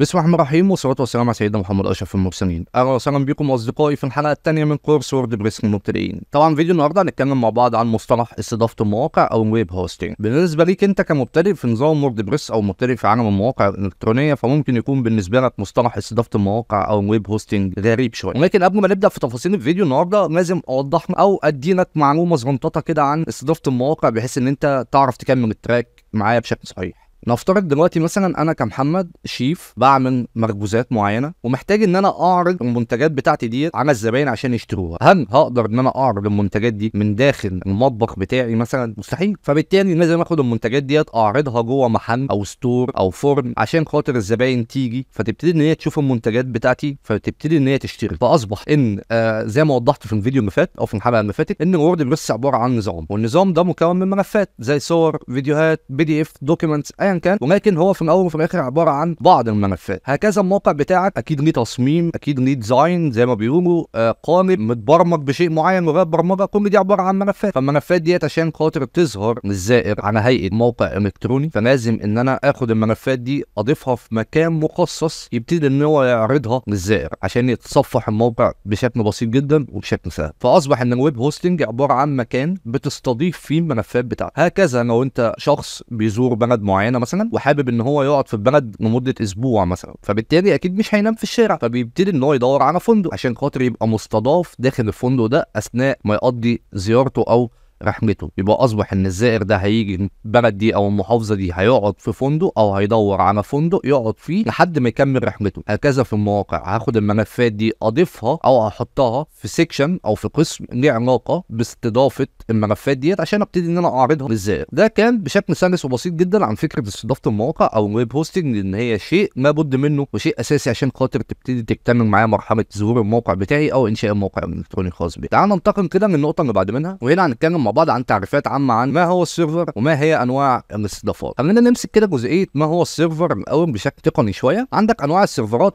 بسم الله الرحمن الرحيم والصلاة والسلام على سيدنا محمد أشرف المرسلين، أهلا وسهلا بكم أصدقائي في الحلقة الثانية من كورس وورد بريس للمبتدئين. طبعا فيديو النهاردة هنتكلم مع بعض عن مصطلح استضافة المواقع أو الويب هوستنج. بالنسبة ليك أنت كمبتدئ في نظام وورد بريس أو مبتدئ في عالم المواقع الإلكترونية فممكن يكون بالنسبة لك مصطلح استضافة المواقع أو الويب هوستنج غريب شوية. ولكن قبل ما نبدأ في تفاصيل الفيديو النهاردة لازم أوضح أو أديلك معلومة صغنططة كده عن استضافة المواقع بحيث إن أنت تعرف تكمل التراك معايا بشكل صحيح. نفترض دلوقتي مثلا انا كمحمد شيف بعمل مخبوزات معينه ومحتاج ان انا اعرض المنتجات بتاعتي ديت على الزباين عشان يشتروها هل هقدر ان انا اعرض المنتجات دي من داخل المطبخ بتاعي مثلا مستحيل فبالتالي لازم اخد المنتجات ديت اعرضها جوه محل او ستور او فرن عشان خاطر الزباين تيجي فتبتدي ان هي تشوف المنتجات بتاعتي فتبتدي ان هي تشتري فاصبح ان آه زي ما وضحت في الفيديو اللي فات او في الحلقه اللي فاتت ان الورد بريس عباره عن نظام والنظام ده مكون من ملفات زي صور فيديوهات بي دي اف دوكيومنتس ايا كان ولكن هو في الاول وفي الاخر عباره عن بعض الملفات هكذا الموقع بتاعك اكيد ليه تصميم اكيد ليه ديزاين زي ما بيقولوا آه قالب متبرمج بشيء معين وغير برمجه كل دي عباره عن ملفات فالملفات ديت عشان خاطر بتظهر للزائر على هيئه موقع الكتروني فلازم ان انا اخد الملفات دي اضيفها في مكان مخصص يبتدي ان هو يعرضها للزائر عشان يتصفح الموقع بشكل بسيط جدا وبشكل سهل فاصبح ان الويب هوستنج عباره عن مكان بتستضيف فيه الملفات بتاعتك هكذا لو انت شخص بيزور بلد معينه مثلا وحابب ان هو يقعد في البلد لمده اسبوع مثلا فبالتالي اكيد مش هينام في الشارع فبيبتدي ان هو يدور على فندق عشان خاطر يبقى مستضاف داخل الفندق ده اثناء ما يقضي زيارته او رحمته يبقى اصبح ان الزائر ده هيجي البلد دي او المحافظه دي هيقعد في فندق او هيدور على فندق يقعد فيه لحد ما يكمل رحمته هكذا في المواقع هاخد الملفات دي اضيفها او احطها في سيكشن او في قسم ليه علاقه باستضافه الملفات ديت عشان ابتدي ان انا اعرضها للزائر ده كان بشكل سلس وبسيط جدا عن فكره استضافه المواقع او الويب هوستنج ان هي شيء ما بد منه وشيء اساسي عشان خاطر تبتدي تكتمل معايا مرحله ظهور الموقع بتاعي او انشاء الموقع الالكتروني الخاص بي تعال ننتقل كده للنقطه اللي بعد منها وهنا هنتكلم بعض عن تعريفات عامه عن ما هو السيرفر وما هي انواع الاستضافات خلينا نمسك كده جزئيه ما هو السيرفر الاول بشكل تقني شويه عندك انواع السيرفرات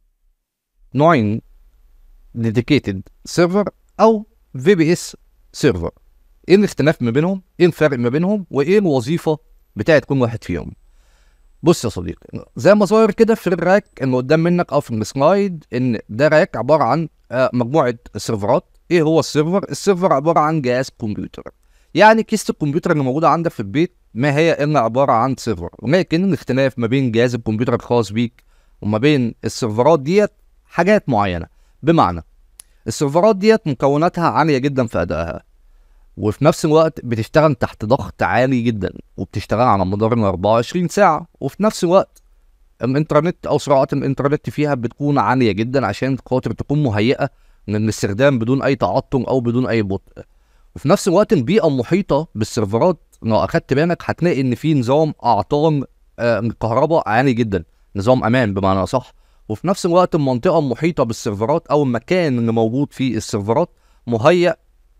نوعين ديديكيتد سيرفر او في بي اس سيرفر ايه الاختلاف ما بينهم ايه الفرق ما بينهم وايه الوظيفه بتاعت كل واحد فيهم بص يا صديقي زي ما ظاهر كده في الراك اللي قدام منك او في السلايد ان ده راك عباره عن آه، مجموعه سيرفرات ايه هو السيرفر السيرفر عباره عن جهاز كمبيوتر يعني كيسه الكمبيوتر اللي موجوده عندك في البيت ما هي الا عباره عن سيرفر ولكن الاختلاف ما بين جهاز الكمبيوتر الخاص بيك وما بين السيرفرات ديت حاجات معينه بمعنى السيرفرات ديت مكوناتها عاليه جدا في ادائها وفي نفس الوقت بتشتغل تحت ضغط عالي جدا وبتشتغل على مدار ال 24 ساعه وفي نفس الوقت الانترنت او سرعات الانترنت فيها بتكون عاليه جدا عشان خاطر تكون مهيئه للاستخدام بدون اي تعطل او بدون اي بطء وفي نفس الوقت البيئه المحيطه بالسيرفرات لو اخدت بالك هتلاقي ان في نظام اعطال آه، كهرباء عالي جدا نظام امان بمعنى اصح وفي نفس الوقت المنطقه المحيطه بالسيرفرات او المكان اللي موجود فيه السيرفرات مهيأ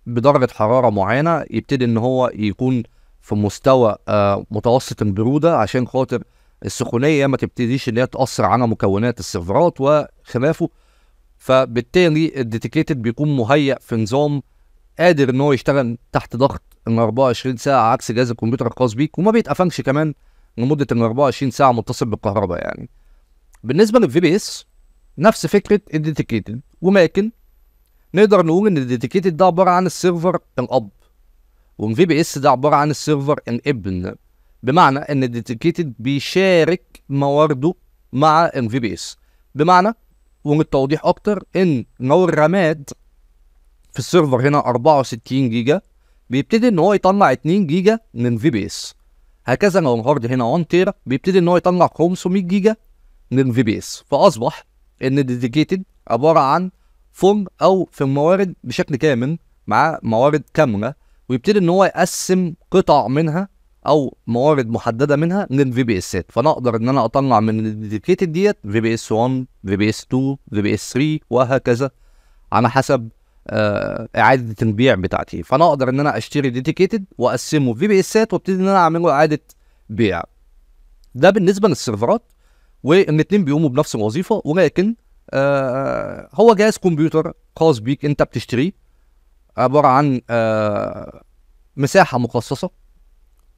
بدرجه حراره معينه يبتدي ان هو يكون في مستوى آه، متوسط البروده عشان خاطر السخونيه ما تبتديش ان هي تاثر على مكونات السيرفرات وخلافه فبالتالي الديتيكيتد بيكون مهيأ في نظام قادر ان هو يشتغل تحت ضغط ال 24 ساعه عكس جهاز الكمبيوتر الخاص بيك وما بيتقفلش كمان لمده ال 24 ساعه متصل بالكهرباء يعني بالنسبه للفي بي اس نفس فكره الديديكيتد ولكن نقدر نقول ان الديديكيتد ده عباره عن السيرفر الاب والفي بي اس ده عباره عن السيرفر الابن بمعنى ان الديديكيتد بيشارك موارده مع الفي بي اس بمعنى وللتوضيح اكتر ان لو الرماد في السيرفر هنا 64 جيجا بيبتدي ان هو يطلع 2 جيجا من في بي اس هكذا لو الهارد هنا 1 تيرا بيبتدي ان هو يطلع 500 جيجا من في بي اس فاصبح ان الديديكيتد عباره عن فول او في الموارد بشكل كامل مع موارد كامله ويبتدي ان هو يقسم قطع منها او موارد محدده منها من في بي اسات فانا اقدر ان انا اطلع من الديديكيتد ديت في بي اس 1 في بي اس 2 في بي اس 3 وهكذا على حسب آه، اعاده البيع بتاعتي فانا اقدر ان انا اشتري ديديكيتد واقسمه في بي اسات وابتدي ان انا اعمله اعاده بيع ده بالنسبه للسيرفرات والاثنين بيقوموا بنفس الوظيفه ولكن آه هو جهاز كمبيوتر خاص بيك انت بتشتريه عباره عن آه مساحه مخصصه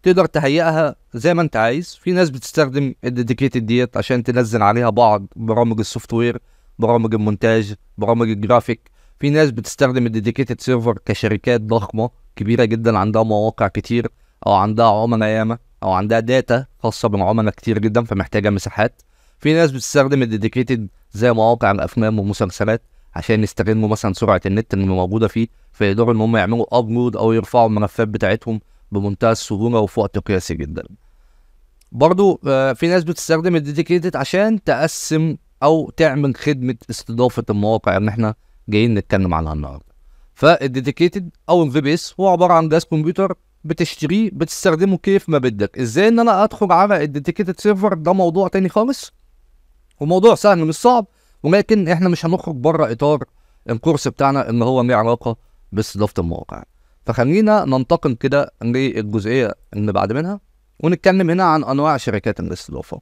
تقدر تهيئها زي ما انت عايز في ناس بتستخدم الديديكيتد ديت عشان تنزل عليها بعض برامج السوفت وير برامج المونتاج برامج الجرافيك في ناس بتستخدم الديديكيتد سيرفر كشركات ضخمه كبيره جدا عندها مواقع كتير او عندها عملاء ياما او عندها داتا خاصه بعملاء كتير جدا فمحتاجه مساحات في ناس بتستخدم الديديكيتد زي مواقع الافلام والمسلسلات عشان يستغلوا مثلا سرعه النت اللي موجوده فيه فيقدروا ان هم يعملوا ابلود او يرفعوا الملفات بتاعتهم بمنتهى السهوله وفي وقت قياسي جدا برضو آه، في ناس بتستخدم الديديكيتد عشان تقسم او تعمل خدمه استضافه المواقع ان يعني احنا جايين نتكلم عنها النهارده فالديديكيتد او الفي بي اس هو عباره عن جهاز كمبيوتر بتشتريه بتستخدمه كيف ما بدك ازاي ان انا ادخل على الديديكيتد سيرفر ده موضوع تاني خالص وموضوع سهل مش صعب ولكن احنا مش هنخرج بره اطار الكورس بتاعنا ان هو ليه علاقه باستضافه المواقع فخلينا ننتقل كده للجزئيه اللي بعد منها ونتكلم هنا عن انواع شركات الاستضافه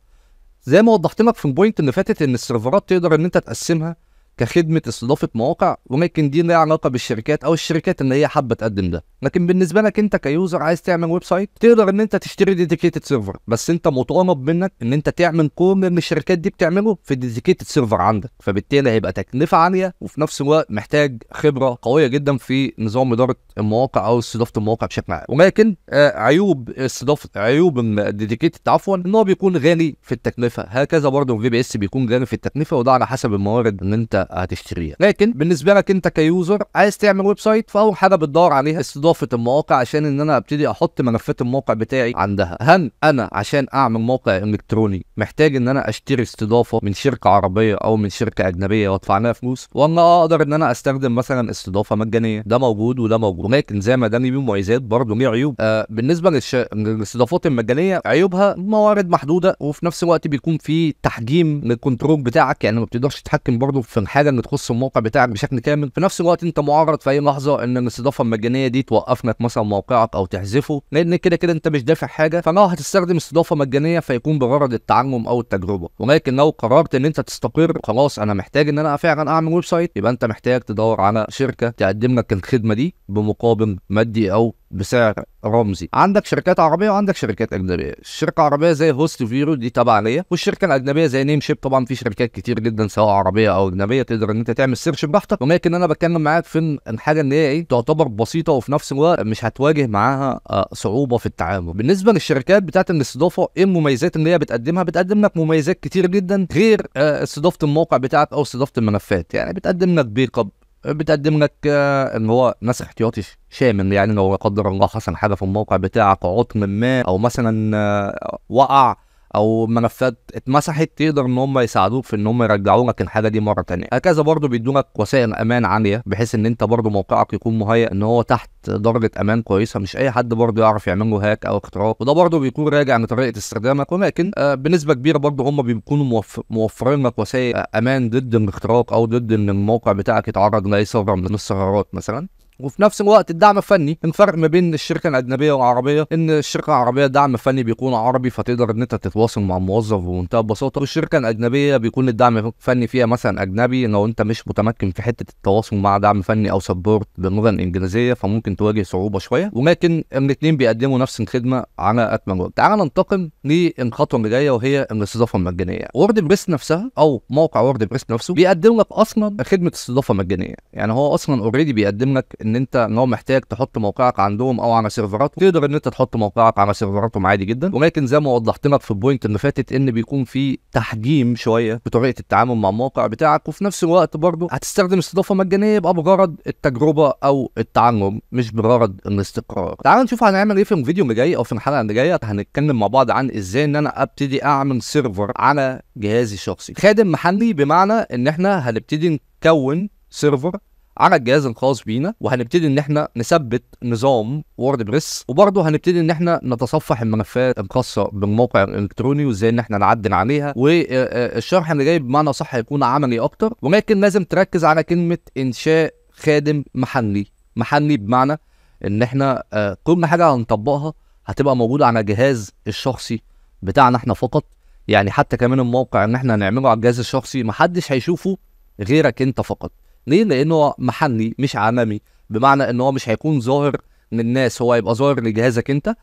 زي ما وضحت لك في البوينت اللي فاتت ان السيرفرات تقدر ان انت تقسمها كخدمه استضافه مواقع ولكن دي ليها علاقه بالشركات او الشركات اللي هي حابه تقدم ده لكن بالنسبه لك انت كيوزر عايز تعمل ويب سايت تقدر ان انت تشتري ديديكيتد سيرفر بس انت مطالب منك ان انت تعمل كل اللي الشركات دي بتعمله في الديديكيتد سيرفر عندك فبالتالي هيبقى تكلفه عاليه وفي نفس الوقت محتاج خبره قويه جدا في نظام اداره المواقع او استضافه المواقع بشكل عام ولكن آه عيوب استضافه عيوب الديديكيتد عفوا ان هو بيكون غالي في التكلفه هكذا برضه الفي بي اس بيكون غالي في التكلفه وده على حسب الموارد ان انت هتشتريها لكن بالنسبه لك انت كيوزر عايز تعمل ويب سايت فاول حاجه بتدور عليها استضافه المواقع عشان ان انا ابتدي احط ملفات الموقع بتاعي عندها هل انا عشان اعمل موقع الكتروني محتاج ان انا اشتري استضافه من شركه عربيه او من شركه اجنبيه وادفع لها فلوس ولا اقدر ان انا استخدم مثلا استضافه مجانيه ده موجود وده موجود لكن زي ما ده ليه مميزات برضه ليه عيوب آه بالنسبه للش... للاستضافات المجانيه عيوبها موارد محدوده وفي نفس الوقت بيكون في تحجيم للكنترول بتاعك يعني ما بتقدرش تتحكم برضه في حاجه اللي تخص الموقع بتاعك بشكل كامل في نفس الوقت انت معرض في اي لحظه ان الاستضافه المجانيه دي توقف لك مثلا موقعك او تحذفه لان كده كده انت مش دافع حاجه فلو هتستخدم استضافه مجانيه فيكون بغرض التعلم او التجربه ولكن لو قررت ان انت تستقر خلاص انا محتاج ان انا فعلا اعمل ويب سايت يبقى انت محتاج تدور على شركه تقدم لك الخدمه دي بمقابل مادي او بسعر رمزي عندك شركات عربيه وعندك شركات اجنبيه الشركه العربيه زي هوست فيرو دي تبع ليا والشركه الاجنبيه زي نيم شيب طبعا في شركات كتير جدا سواء عربيه او اجنبيه تقدر ان انت تعمل سيرش براحتك ولكن انا بتكلم معاك في الحاجه ان هي ايه تعتبر بسيطه وفي نفس الوقت مش هتواجه معاها آه، صعوبه في التعامل بالنسبه للشركات بتاعه الاستضافه ايه المميزات اللي هي بتقدمها بتقدم لك مميزات كتير جدا غير آه، استضافه الموقع بتاعك او استضافه الملفات يعني بتقدم لك بيك اب بتقدم لك آه، ان هو مسح احتياطي شامل يعني لو لا قدر الله حصل حاجه في الموقع بتاعك عطم ما او مثلا آه، وقع او ملفات اتمسحت تقدر ان هم يساعدوك في ان هم يرجعوا لك الحاجه دي مره ثانيه هكذا برضه بيدونك وسائل امان عاليه بحيث ان انت برضه موقعك يكون مهيئ ان هو تحت درجه امان كويسه مش اي حد برضه يعرف يعمل له هاك او اختراق وده برضه بيكون راجع لطريقه استخدامك ولكن آه بنسبه كبيره برضه هم بيكونوا موفرين لك وسائل امان ضد الاختراق او ضد ان الموقع بتاعك يتعرض لاي ثوره من الثغرات مثلا وفي نفس الوقت الدعم الفني الفرق ما بين الشركه الاجنبيه والعربيه ان الشركه العربيه الدعم الفني بيكون عربي فتقدر ان انت تتواصل مع الموظف بمنتهى البساطه والشركه الاجنبيه بيكون الدعم الفني فيها مثلا اجنبي لو انت مش متمكن في حته التواصل مع دعم فني او سبورت باللغه الانجليزيه فممكن تواجه صعوبه شويه ولكن الاثنين بيقدموا نفس الخدمه على اكمل وجه تعال ننتقل للخطوه اللي جايه وهي الاستضافه المجانيه وورد بريس نفسها او موقع وورد بريس نفسه بيقدم لك اصلا خدمه استضافه مجانيه يعني هو اصلا اوريدي بيقدم لك ان انت ان هو محتاج تحط موقعك عندهم او على سيرفراتهم تقدر ان انت تحط موقعك على سيرفراتهم عادي جدا ولكن زي ما وضحت لك في البوينت اللي فاتت ان بيكون في تحجيم شويه بطريقه التعامل مع الموقع بتاعك وفي نفس الوقت برضه هتستخدم استضافه مجانيه يبقى بغرض التجربه او التعلم مش بغرض الاستقرار تعال نشوف هنعمل ايه في الفيديو اللي جاي او في الحلقه اللي جايه هنتكلم مع بعض عن ازاي ان انا ابتدي اعمل سيرفر على جهازي الشخصي خادم محلي بمعنى ان احنا هنبتدي نكون سيرفر على الجهاز الخاص بينا وهنبتدي ان احنا نثبت نظام وورد بريس وبرضه هنبتدي ان احنا نتصفح الملفات الخاصه بالموقع الالكتروني وازاي ان احنا نعدل عليها والشرح آه، آه، اللي جاي بمعنى صح هيكون عملي اكتر ولكن لازم تركز على كلمه انشاء خادم محلي محلي بمعنى ان احنا آه، كل حاجه هنطبقها هتبقى موجوده على الجهاز الشخصي بتاعنا احنا فقط يعني حتى كمان الموقع ان احنا هنعمله على الجهاز الشخصي محدش هيشوفه غيرك انت فقط ليه؟ لانه محلي مش عالمي بمعنى ان هو مش هيكون ظاهر للناس هو هيبقى ظاهر لجهازك انت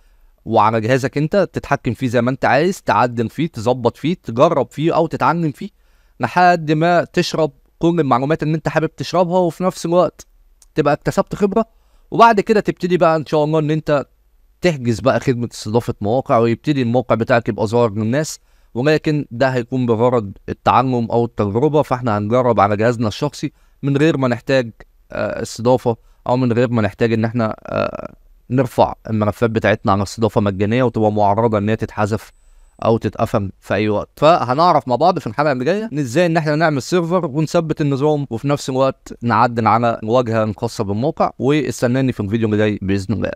وعلى جهازك انت تتحكم فيه زي ما انت عايز تعدل فيه تظبط فيه تجرب فيه او تتعلم فيه لحد ما تشرب كل المعلومات اللي انت حابب تشربها وفي نفس الوقت تبقى اكتسبت خبره وبعد كده تبتدي بقى ان شاء الله ان انت تحجز بقى خدمه استضافه مواقع ويبتدي الموقع بتاعك يبقى ظاهر للناس ولكن ده هيكون بغرض التعلم او التجربه فاحنا هنجرب على جهازنا الشخصي من غير ما نحتاج آه، استضافه او من غير ما نحتاج ان احنا آه، نرفع الملفات بتاعتنا على استضافه مجانيه وتبقى معرضه ان هي تتحذف او تتقفل في اي وقت فهنعرف مع بعض في الحلقه اللي جايه ازاي ان احنا نعمل سيرفر ونثبت النظام وفي نفس الوقت نعدل على الواجهه الخاصه بالموقع واستناني في الفيديو اللي جاي باذن الله